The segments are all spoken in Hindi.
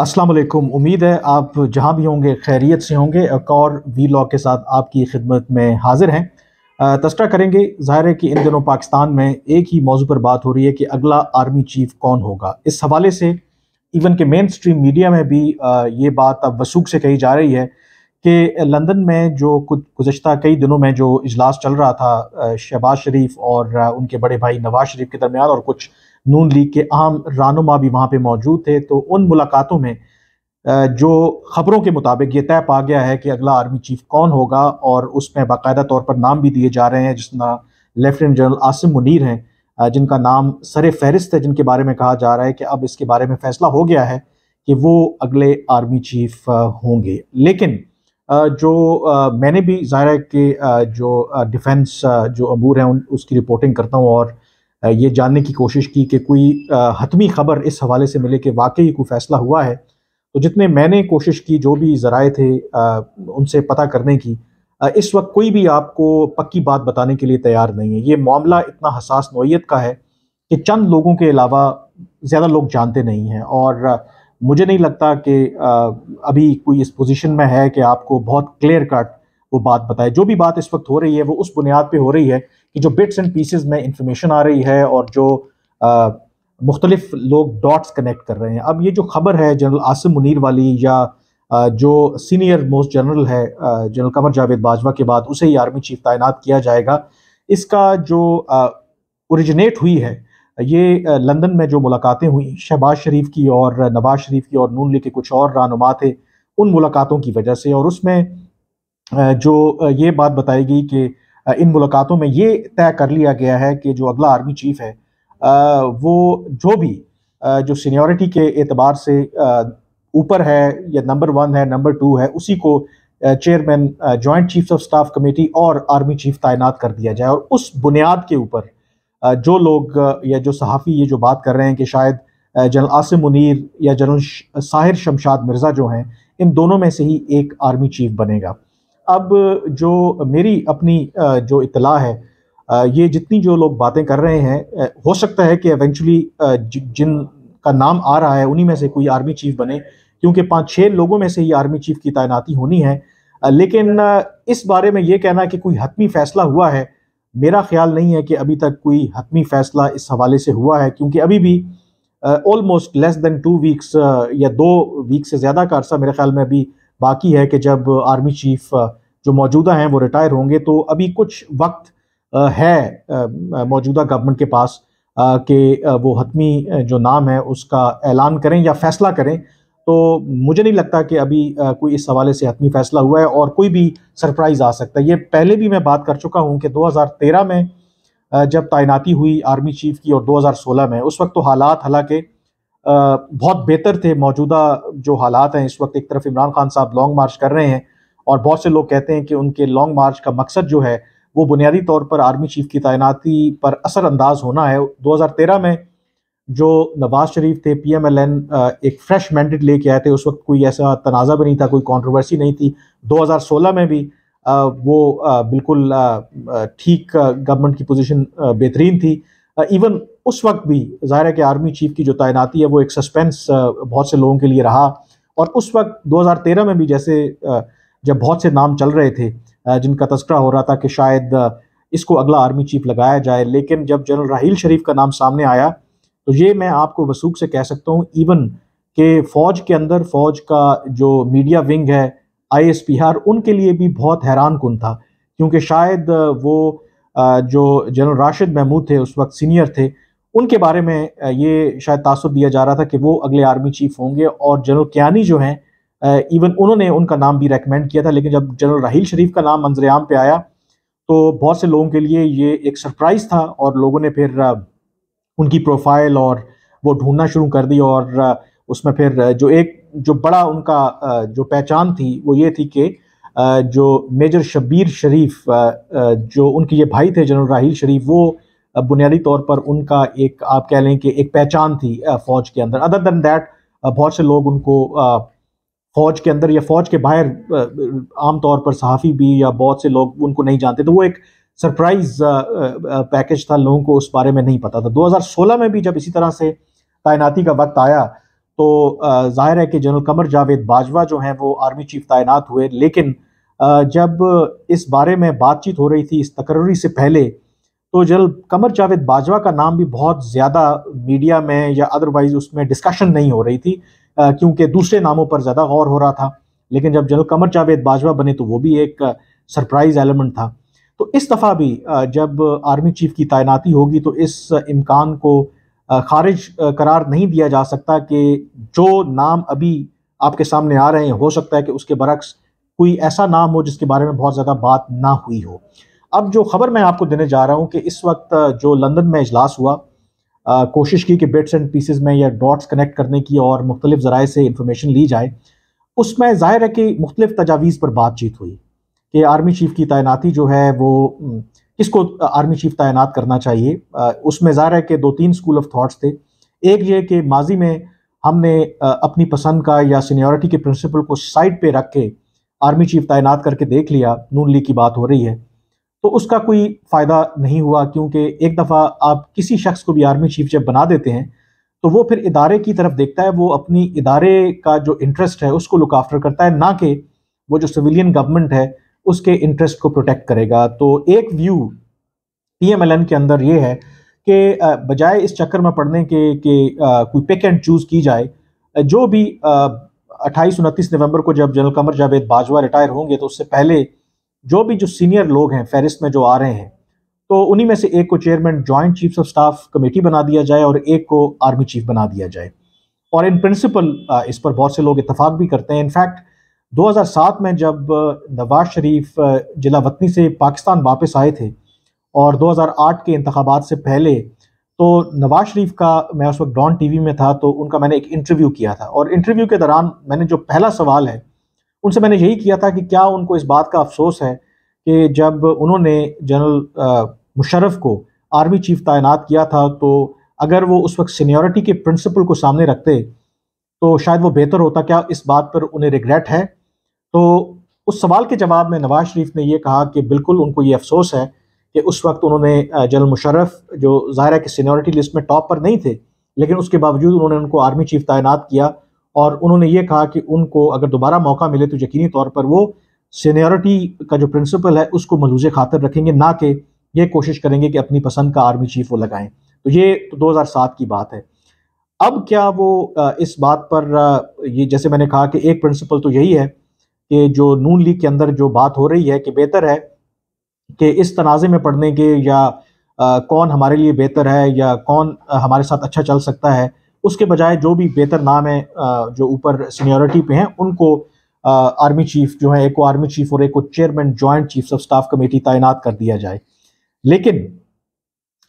असलम उम्मीद है आप जहाँ भी होंगे खैरियत से होंगे एक और वी लॉ के साथ आपकी खिदमत में हाजिर हैं तस्करा करेंगे ज़ाहिर है कि इन दिनों पाकिस्तान में एक ही मौजू पर बात हो रही है कि अगला आर्मी चीफ कौन होगा इस हवाले से इवन के मेन स्ट्रीम मीडिया में भी ये बात अब वसूख से कही जा रही है कि लंदन में जो कुछ गुजशत कई दिनों में जो इजलास चल रहा था शहबाज शरीफ और उनके बड़े भाई नवाज शरीफ के दरमियान और कुछ नून लीग के अहम रानुमा भी वहाँ पर मौजूद थे तो उन मुलाकातों में जो खबरों के मुताबिक ये तय पा गया है कि अगला आर्मी चीफ कौन होगा और उसमें बाकायदा तौर पर नाम भी दिए जा रहे हैं जिस लेफ्टिनेंट जनरल आसिम मुनीर हैं जिनका नाम सर फहरिस्त है जिनके बारे में कहा जा रहा है कि अब इसके बारे में फैसला हो गया है कि वो अगले आर्मी चीफ होंगे लेकिन जो मैंने भी ज़ाहिर है कि जो डिफेंस जो अमूर हैं उन उसकी रिपोर्टिंग करता हूँ और ये जानने की कोशिश की कि कोई हतमी ख़बर इस हवाले से मिले कि वाकई कोई फ़ैसला हुआ है तो जितने मैंने कोशिश की जो भी ज़राए थे उनसे पता करने की इस वक्त कोई भी आपको पक्की बात बताने के लिए तैयार नहीं है ये मामला इतना हसास नोयत का है कि चंद लोगों के अलावा ज़्यादा लोग जानते नहीं हैं और मुझे नहीं लगता कि अभी कोई इस पोजीशन में है कि आपको बहुत क्लियर कट वो बात बताए जो भी बात इस वक्त हो रही है वो उस बुनियाद पे हो रही है कि जो बिट्स एंड पीसेस में इंफॉर्मेशन आ रही है और जो मुख्तलिफ लोग डॉट्स कनेक्ट कर रहे हैं अब ये जो खबर है जनरल आसिम मुनीर वाली या जो सीनियर मोस्ट जनरल है जनरल कमर जावेद बाजवा के बाद उसे ही आर्मी चीफ तैनात किया जाएगा इसका जो ओरिजिनेट हुई है ये लंदन में जो मुलाकातें हुई शहबाज शरीफ की और नवाज शरीफ की और नून लीग के कुछ और रहनुमा थे उन मुलाकातों की वजह से और उसमें जो ये बात बताई गई कि इन मुलाकातों में ये तय कर लिया गया है कि जो अगला आर्मी चीफ है वो जो भी जो सीनियरिटी के एतबार से ऊपर है या नंबर वन है नंबर टू है उसी को chairman joint chief of staff committee और आर्मी चीफ तैनात कर दिया जाए और उस बुनियाद के ऊपर जो लोग या जो सहाफ़ी ये जो बात कर रहे हैं कि शायद जनरल आसिम मुनीर या जनरल साहिर शमशाद मिर्ज़ा जो हैं इन दोनों में से ही एक आर्मी चीफ बनेगा अब जो मेरी अपनी जो इतला है ये जितनी जो लोग बातें कर रहे हैं हो सकता है कि एवेंचुअली जिन का नाम आ रहा है उन्हीं में से कोई आर्मी चीफ बने क्योंकि पाँच छः लोगों में से ही आर्मी चीफ की तैनाती होनी है लेकिन इस बारे में ये कहना कि कोई हतमी फैसला हुआ है मेरा ख्याल नहीं है कि अभी तक कोई हतमी फैसला इस हवाले से हुआ है क्योंकि अभी भी almost less than two weeks या दो वीक से ज़्यादा का अरसा मेरे ख्याल में अभी बाकी है कि जब आर्मी चीफ जो मौजूदा हैं वो रिटायर होंगे तो अभी कुछ वक्त है मौजूदा गवर्नमेंट के पास कि वो हतमी जो नाम है उसका ऐलान करें या फैसला करें तो मुझे नहीं लगता कि अभी कोई इस हवाले से हतमी फैसला हुआ है और कोई भी सरप्राइज़ आ सकता है ये पहले भी मैं बात कर चुका हूँ कि 2013 में जब तैनाती हुई आर्मी चीफ की और 2016 में उस वक्त तो हालात हालांकि बहुत बेहतर थे मौजूदा जो हालात हैं इस वक्त एक तरफ इमरान खान साहब लॉन्ग मार्च कर रहे हैं और बहुत से लोग कहते हैं कि उनके लॉन्ग मार्च का मकसद जो है वो बुनियादी तौर पर आर्मी चीफ की तैनाती पर असरअंदाज होना है तेरह में जो नवाज शरीफ थे पी एम एल एन एक फ्रेश मैंडेट लेके आए थे उस वक्त कोई ऐसा तनाज़ा भी नहीं था कोई कॉन्ट्रोवर्सी नहीं थी 2016 में भी वो बिल्कुल ठीक गवर्नमेंट की पोजीशन बेहतरीन थी इवन उस वक्त भी ज़ाहिर है कि आर्मी चीफ की जो तैनाती है वो एक सस्पेंस बहुत से लोगों के लिए रहा और उस वक्त 2013 में भी जैसे जब बहुत से नाम चल रहे थे जिनका तस्करा हो रहा था कि शायद इसको अगला आर्मी चीफ लगाया जाए लेकिन जब जनरल राहील शरीफ का नाम सामने आया तो ये मैं आपको वसूख से कह सकता हूँ इवन के फ़ौज के अंदर फ़ौज का जो मीडिया विंग है आई एस पी उनके लिए भी बहुत हैरान कन था क्योंकि शायद वो जो जनरल राशिद महमूद थे उस वक्त सीनियर थे उनके बारे में ये शायद तासुब दिया जा रहा था कि वो अगले आर्मी चीफ होंगे और जनरल कियानी जो हैं इवन उन्होंने उनका नाम भी रेकमेंड किया था लेकिन जब जनरल राहील शरीफ का नाम मंजरेआम पे आया तो बहुत से लोगों के लिए ये एक सरप्राइज़ था और लोगों ने फिर उनकी प्रोफाइल और वो ढूंढना शुरू कर दी और उसमें फिर जो एक जो बड़ा उनका जो पहचान थी वो ये थी कि जो मेजर शबीर शरीफ जो उनके ये भाई थे जनरल राहील शरीफ वो बुनियादी तौर पर उनका एक आप कह लें कि एक पहचान थी फ़ौज के अंदर अदर देन दैट बहुत से लोग उनको फ़ौज के अंदर या फ़ौज के बाहर आमतौर पर सहाफ़ी भी या बहुत से लोग उनको नहीं जानते तो वो एक surprise package uh, uh, uh, था लोगों को उस बारे में नहीं पता था 2016 में भी जब इसी तरह से तैनाती का वक्त आया तो जाहिर है कि जनरल कमर जावेद बाजवा जो हैं वो आर्मी चीफ तैनात हुए लेकिन जब इस बारे में बातचीत हो रही थी इस तकर्री से पहले तो जनरल कमर जावेद बाजवा का नाम भी बहुत ज़्यादा मीडिया में या अदरवाइज उसमें डिस्कशन नहीं हो रही थी क्योंकि दूसरे नामों पर ज़्यादा गौर हो रहा था लेकिन जब जनरल कमर जावेद बाजवा बने तो वो भी एक सरप्राइज़ एलिमेंट था तो इस दफ़ा भी जब आर्मी चीफ की तैनाती होगी तो इस इम्कान को खारिज करार नहीं दिया जा सकता कि जो नाम अभी आपके सामने आ रहे हैं हो सकता है कि उसके बरक्स कोई ऐसा नाम हो जिसके बारे में बहुत ज़्यादा बात ना हुई हो अब जो खबर मैं आपको देने जा रहा हूँ कि इस वक्त जो लंदन में इजलास हुआ आ, कोशिश की कि बिट्स एंड पीसिस में या डॉट्स कनेक्ट करने की और मुख्तलिफ ज़राए से इंफॉर्मेशन ली जाए उसमें ज़ाहिर है कि मुख्तलिफ तजावीज़ पर बातचीत हुई कि आर्मी चीफ की तैनाती जो है वो किसको आर्मी चीफ तैनात करना चाहिए उसमें ज़ाहिर है कि दो तीन स्कूल ऑफ थाट्स थे एक ये कि माजी में हमने अपनी पसंद का या सीनियरिटी के प्रिंसिपल को साइड पे रख के आर्मी चीफ तैनात करके देख लिया नून लीग की बात हो रही है तो उसका कोई फ़ायदा नहीं हुआ क्योंकि एक दफ़ा आप किसी शख्स को भी आर्मी चीफ जब बना देते हैं तो वो फिर इदारे की तरफ देखता है वो अपनी इदारे का जो इंटरेस्ट है उसको लुक आफ्टर करता है ना कि वो जो सिविलियन गवर्नमेंट है उसके इंटरेस्ट को प्रोटेक्ट करेगा तो एक व्यू पीएमएलएन के अंदर ये है कि बजाय इस चक्कर में पढ़ने के कि कोई पिक एंड चूज़ की जाए जो भी अट्ठाईस उनतीस नवंबर को जब जनरल कमर जावेद बाजवा रिटायर होंगे तो उससे पहले जो भी जो सीनियर लोग हैं फहरिस्त में जो आ रहे हैं तो उन्हीं में से एक को chairman joint chiefs of staff committee बना दिया जाए और एक को आर्मी चीफ बना दिया जाए और इन प्रिंसिपल इस पर बहुत से लोग इतफाक भी करते हैं इनफैक्ट 2007 में जब नवाज शरीफ जिला वतनी से पाकिस्तान वापस आए थे और 2008 के इंतबात से पहले तो नवाज शरीफ का मैं उस वक्त डॉन टीवी में था तो उनका मैंने एक इंटरव्यू किया था और इंटरव्यू के दौरान मैंने जो पहला सवाल है उनसे मैंने यही किया था कि क्या उनको इस बात का अफसोस है कि जब उन्होंने जनरल मुशरफ को आर्मी चीफ तैनात किया था तो अगर वो उस वक्त सीनियरिटी के प्रिंसिपल को सामने रखते तो शायद वो बेहतर होता क्या इस बात पर उन्हें रिग्रेट है तो उस सवाल के जवाब में नवाज शरीफ ने यह कहा कि बिल्कुल उनको ये अफसोस है कि उस वक्त उन्होंने जनरल मुशरफ़ जो ज़ाहिर है कि सीनियरिटी लिस्ट में टॉप पर नहीं थे लेकिन उसके बावजूद उन्होंने उनको आर्मी चीफ तैनात किया और उन्होंने ये कहा कि उनको अगर दोबारा मौका मिले तो यकीनी तौर पर वो सीनियरिटी का जो प्रिंसिपल है उसको मलूज खातर रखेंगे ना कि ये कोशिश करेंगे कि अपनी पसंद का आर्मी चीफ वो लगाएं तो ये तो 2007 की बात है अब क्या वो इस बात पर ये जैसे मैंने कहा कि एक प्रिंसिपल तो यही है कि जो नून लीग के अंदर जो बात हो रही है कि बेहतर है कि इस तनाज़े में पढ़ने के या आ, कौन हमारे लिए बेहतर है या कौन आ, हमारे साथ अच्छा चल सकता है उसके बजाय जो भी बेहतर नाम है आ, जो ऊपर सीनियरिटी पे हैं उनको आ, आर्मी चीफ जो है एक को आर्मी चीफ और एक को chairman joint chiefs of staff committee तैनात कर दिया जाए लेकिन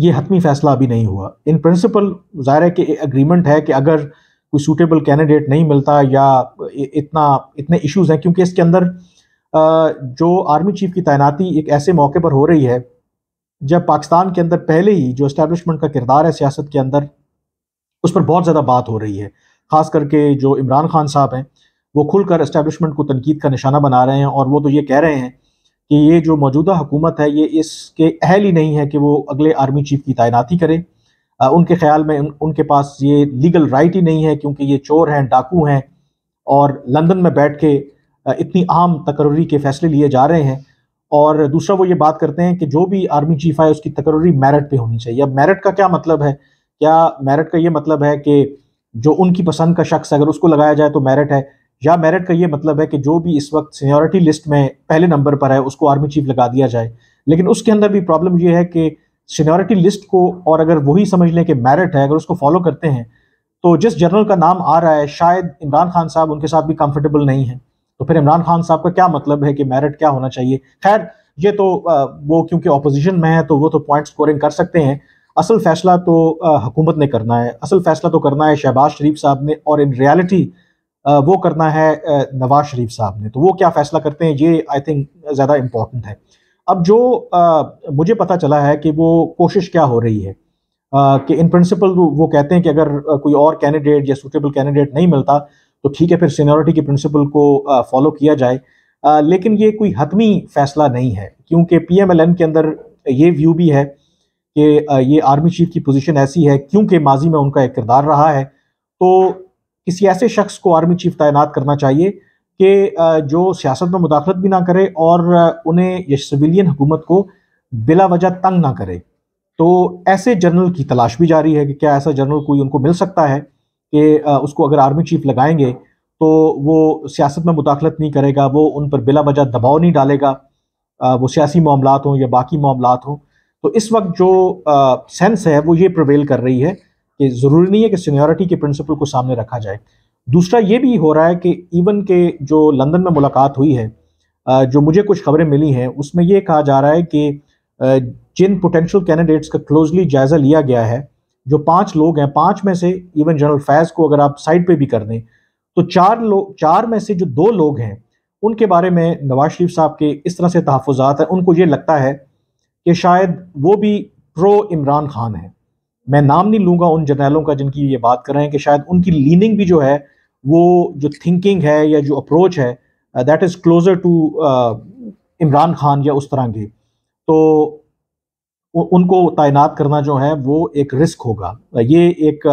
ये हतमी फैसला अभी नहीं हुआ इन प्रिंसिपल ज़ाहिर है कि एग्रीमेंट है कि अगर कोई सूटेबल कैंडिडेट नहीं मिलता या इतना इतने इश्यूज हैं क्योंकि इसके अंदर जो आर्मी चीफ की तैनाती एक ऐसे मौके पर हो रही है जब पाकिस्तान के अंदर पहले ही जो इस्टेब्लिशमेंट का किरदार है सियासत के अंदर उस पर बहुत ज़्यादा बात हो रही है ख़ास करके जो इमरान खान साहब हैं वो खुलकर इस्टेब्लिशमेंट को तनकीद का निशाना बना रहे हैं और वो तो ये कह रहे हैं कि ये जो मौजूदा हुकूमत है ये इसके अहल ही नहीं है कि वो अगले आर्मी चीफ की तैनाती करें उनके ख्याल में उन, उनके पास ये लीगल राइट ही नहीं है क्योंकि ये चोर हैं डाकू हैं और लंदन में बैठ के इतनी आम तकर्री के फैसले लिए जा रहे हैं और दूसरा वो ये बात करते हैं कि जो भी आर्मी चीफ आए उसकी तकर्री मेरिट पे होनी चाहिए अब मेरिट का क्या मतलब है क्या मेरिट का ये मतलब है कि जो उनकी पसंद का शख्स अगर उसको लगाया जाए तो मेरिट है या मेरिट का ये मतलब है कि जो भी इस वक्त सीनियोरिटी लिस्ट में पहले नंबर पर है उसको आर्मी चीफ लगा दिया जाए लेकिन उसके अंदर भी प्रॉब्लम ये है कि सीनियोरिटी लिस्ट को और अगर वही समझ लें कि मेरिट है अगर उसको फॉलो करते हैं तो जिस जनरल का नाम आ रहा है शायद इमरान खान साहब उनके साथ भी कंफर्टेबल नहीं है तो फिर इमरान खान साहब का क्या मतलब है कि मेरिट क्या होना चाहिए खैर ये तो वो क्योंकि अपोजिशन में है तो वो तो पॉइंट स्कोरिंग कर सकते हैं असल फैसला तो हुकूमत ने करना है असल फैसला तो करना है शहबाज शरीफ साहब ने और इन रियलिटी वो करना है नवाज शरीफ साहब ने तो वो क्या फैसला करते हैं ये आई थिंक ज़्यादा इम्पॉर्टेंट है अब जो आ, मुझे पता चला है कि वो कोशिश क्या हो रही है आ, कि इन प्रिंसिपल वो कहते हैं कि अगर कोई और कैंडिडेट या सूटेबल कैंडिडेट नहीं मिलता तो ठीक है फिर सीनियरिटी के प्रिंसिपल को फॉलो किया जाए आ, लेकिन ये कोई हतमी फैसला नहीं है क्योंकि पीएमएलएन के अंदर ये व्यू भी है कि ये आर्मी चीफ की पोजीशन ऐसी है क्योंकि माजी में उनका एक किरदार रहा है तो किसी ऐसे शख्स को आर्मी चीफ तैनात करना चाहिए कि जो सियासत में मुदाखलत भी ना करे और उन्हें ये सिविलियन हुकूमत को बिला वजह तंग ना करे तो ऐसे जनरल की तलाश भी जारी है कि क्या ऐसा जनरल कोई उनको मिल सकता है कि उसको अगर आर्मी चीफ लगाएंगे तो वो सियासत में मुदाखलत नहीं करेगा वो उन पर बिला वजह दबाव नहीं डालेगा वो सियासी मामला हों या बाकी मामला हों तो इस वक्त जो सेंस है वो ये प्रवेल कर रही है कि ज़रूरी नहीं है कि सीनियरिटी के प्रिंसिपल को सामने रखा जाए दूसरा ये भी हो रहा है कि इवन के जो लंदन में मुलाकात हुई है जो मुझे कुछ खबरें मिली हैं उसमें ये कहा जा रहा है कि जिन पोटेंशियल कैंडिडेट्स का क्लोजली जायज़ा लिया गया है जो पांच लोग हैं पांच में से इवन जनरल फैज़ को अगर आप साइड पे भी कर दें तो चार लोग चार में से जो दो लोग हैं उनके बारे में नवाज शरीफ साहब के इस तरह से तहफ़ात हैं उनको ये लगता है कि शायद वो भी प्रो इमरान खान हैं मैं नाम नहीं लूँगा उन जर्नैलों का जिनकी ये बात कर रहे हैं कि शायद उनकी लीनिंग भी जो है वो जो थिंकिंग है या जो अप्रोच है that is closer to Imran Khan या उस तरह की तो उनको तैनात करना जो है वो एक रिस्क होगा uh, ये एक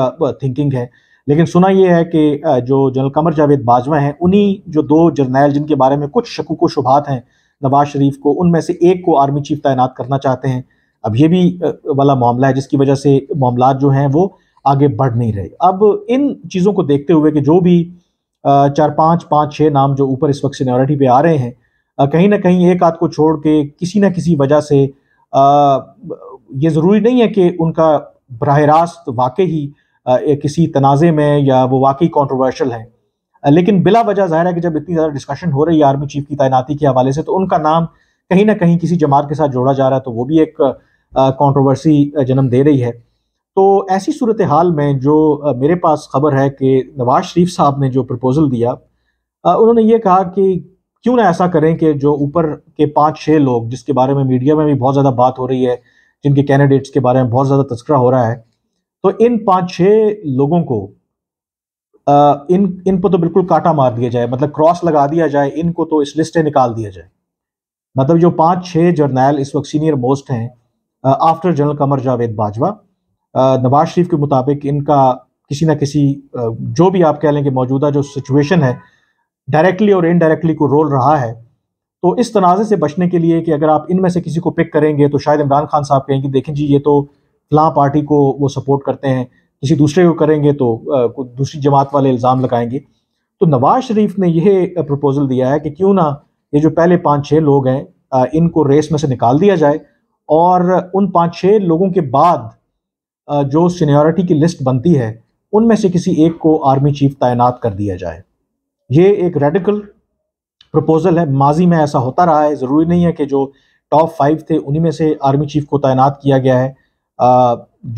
थिंकिंग uh, है लेकिन सुना यह है कि uh, जो जनरल कमर जावेद बाजवा हैं उन्हीं जो दो जर्नैल जिनके बारे में कुछ शकूक शुभात हैं नवाज शरीफ को उनमें से एक को आर्मी चीफ तैनात करना चाहते हैं अब ये भी वाला मामला है जिसकी वजह से मामला जो हैं वो आगे बढ़ नहीं रहे अब इन चीज़ों को देखते हुए कि जो भी चार पाँच पाँच छः नाम जो ऊपर इस वक्त सीनियोरिटी पे आ रहे हैं कहीं ना कहीं एक आध को छोड़ के किसी ना किसी वजह से ये ज़रूरी नहीं है कि उनका बरह रास्त वाकई ही किसी तनाज़े में या वो वाकई कॉन्ट्रोवर्शल है लेकिन बिला वजह जाहिर है कि जब इतनी ज़्यादा डिस्कशन हो रही है आर्मी चीफ की तैनाती के हवाले से तो उनका नाम कहीं ना कहीं किसी जमात के साथ जोड़ा जा रहा है तो वो भी एक कंट्रोवर्सी जन्म दे रही है तो ऐसी सूरत हाल में जो मेरे पास खबर है कि नवाज शरीफ साहब ने जो प्रपोज़ल दिया उन्होंने ये कहा कि क्यों ना ऐसा करें कि जो ऊपर के पाँच छः लोग जिसके बारे में मीडिया में भी बहुत ज़्यादा बात हो रही है जिनके कैंडिडेट्स के बारे में बहुत ज़्यादा तस्करा हो रहा है तो इन पाँच छः लोगों को आ, इन इन पर तो बिल्कुल काटा मार दिया जाए मतलब क्रॉस लगा दिया जाए इनको तो इस लिस्ट से निकाल दिया जाए मतलब जो पाँच छः जर्नैल इस वक्त सीनियर मोस्ट हैं आफ्टर जनरल कमर जावेद बाजवा नवाज शरीफ के मुताबिक इनका किसी ना किसी जो भी आप कह लें कि मौजूदा जो सिचुएशन है डायरेक्टली और इनडायरेक्टली को रोल रहा है तो इस तनाज़े से बचने के लिए कि अगर आप इनमें से किसी को पिक करेंगे तो शायद इमरान खान साहब कहेंगे देखें जी ये तो फलां पार्टी को वो सपोर्ट करते हैं किसी दूसरे को करेंगे तो दूसरी जमात वाले इल्ज़ाम लगाएंगे तो नवाज शरीफ ने यह प्रपोज़ल दिया है कि क्यों ना ये जो पहले पाँच छः लोग हैं इनको रेस में से निकाल दिया जाए और उन पाँच छः लोगों के बाद जो सीनियरिटी की लिस्ट बनती है उनमें से किसी एक को आर्मी चीफ तैनात कर दिया जाए ये एक रेडिकल प्रपोज़ल है माजी में ऐसा होता रहा है ज़रूरी नहीं है कि जो टॉप फाइव थे उन्हीं में से आर्मी चीफ को तैनात किया गया है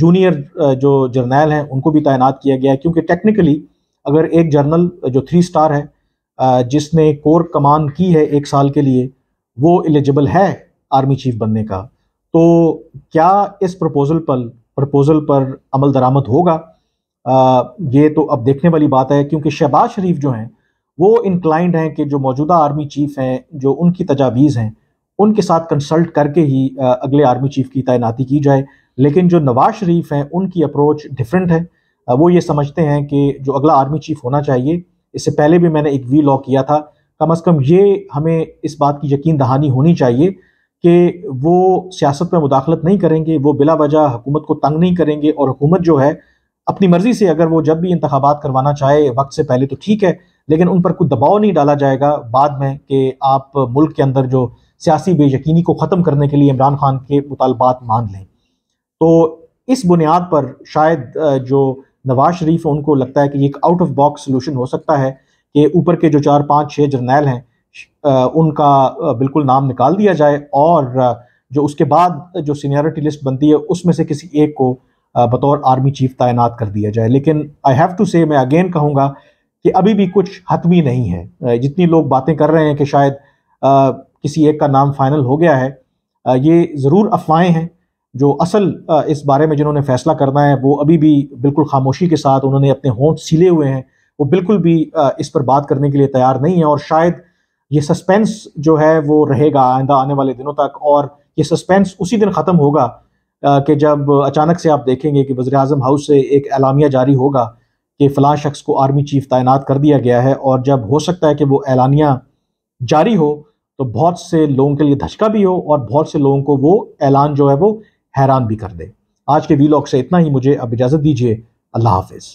जूनियर जो जर्नैल हैं उनको भी तैनात किया गया है क्योंकि टेक्निकली अगर एक जर्नल जो थ्री स्टार है जिसने कोर कमान की है एक साल के लिए वो एलिजिबल है आर्मी चीफ बनने का तो क्या इस प्रपोज़ल पर प्रपोज़ल पर अमल दरामद होगा आ, ये तो अब देखने वाली बात है क्योंकि शहबाज शरीफ जो हैं वो इंक्लाइंड हैं कि जो मौजूदा आर्मी चीफ हैं जो उनकी तजावीज़ हैं उनके साथ कंसल्ट करके ही अगले आर्मी चीफ की तैनाती की जाए लेकिन जो नवाज शरीफ हैं उनकी अप्रोच डिफरेंट है वो ये समझते हैं कि जो अगला आर्मी चीफ होना चाहिए इससे पहले भी मैंने एक वी लॉ किया था कम अज़ कम ये हमें इस बात की यकीन दहानी होनी चाहिए कि वो सियासत में मुदाखलत नहीं करेंगे वो बिला वजह हुकूमत को तंग नहीं करेंगे और हुकूमत जो है अपनी मर्ज़ी से अगर वो जब भी इंतबात करवाना चाहे वक्त से पहले तो ठीक है लेकिन उन पर कोई दबाव नहीं डाला जाएगा बाद में कि आप मुल्क के अंदर जो सियासी बेयकनी को ख़त्म करने के लिए इमरान खान के मुतालबात मान लें तो इस बुनियाद पर शायद जो नवाज शरीफ उनको लगता है कि एक आउट ऑफ बॉक्स सोलूशन हो सकता है कि ऊपर के जो चार पाँच छः जर्नैल हैं उनका बिल्कुल नाम निकाल दिया जाए और जो उसके बाद जो सीनियरिटी लिस्ट बनती है उसमें से किसी एक को बतौर आर्मी चीफ तैनात कर दिया जाए लेकिन आई हैव टू से मैं अगेन कहूँगा कि अभी भी कुछ हतमी नहीं है जितनी लोग बातें कर रहे हैं कि शायद आ, किसी एक का नाम फाइनल हो गया है आ, ये ज़रूर अफवाहें हैं जो असल आ, इस बारे में जिन्होंने फैसला करना है वो अभी भी बिल्कुल खामोशी के साथ उन्होंने अपने होंठ सीले हुए हैं वो बिल्कुल भी इस पर बात करने के लिए तैयार नहीं है और शायद ये सस्पेंस जो है वो रहेगा आइंदा आने वाले दिनों तक और ये सस्पेंस उसी दिन ख़त्म होगा कि जब अचानक से आप देखेंगे कि वजे अजम हाउस से एक एलामिया जारी होगा कि फ़लाँ शख्स को आर्मी चीफ तैनात कर दिया गया है और जब हो सकता है कि वो एलानिया जारी हो तो बहुत से लोगों के लिए धचका भी हो और बहुत से लोगों को वो ऐलान जो है वो हैरान भी कर दे आज के वीलॉग से इतना ही मुझे अब इजाज़त दीजिए अल्लाह हाफिज़